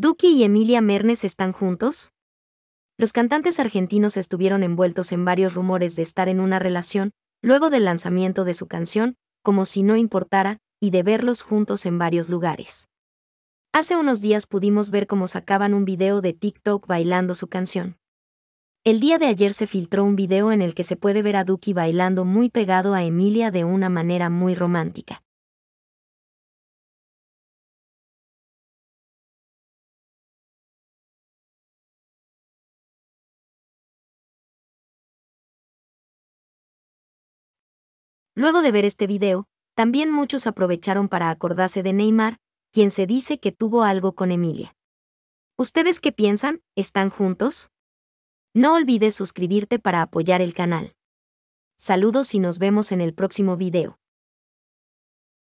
¿Duki y Emilia Mernes están juntos? Los cantantes argentinos estuvieron envueltos en varios rumores de estar en una relación, luego del lanzamiento de su canción, como si no importara, y de verlos juntos en varios lugares. Hace unos días pudimos ver cómo sacaban un video de TikTok bailando su canción. El día de ayer se filtró un video en el que se puede ver a Duki bailando muy pegado a Emilia de una manera muy romántica. Luego de ver este video, también muchos aprovecharon para acordarse de Neymar, quien se dice que tuvo algo con Emilia. ¿Ustedes qué piensan? ¿Están juntos? No olvides suscribirte para apoyar el canal. Saludos y nos vemos en el próximo video.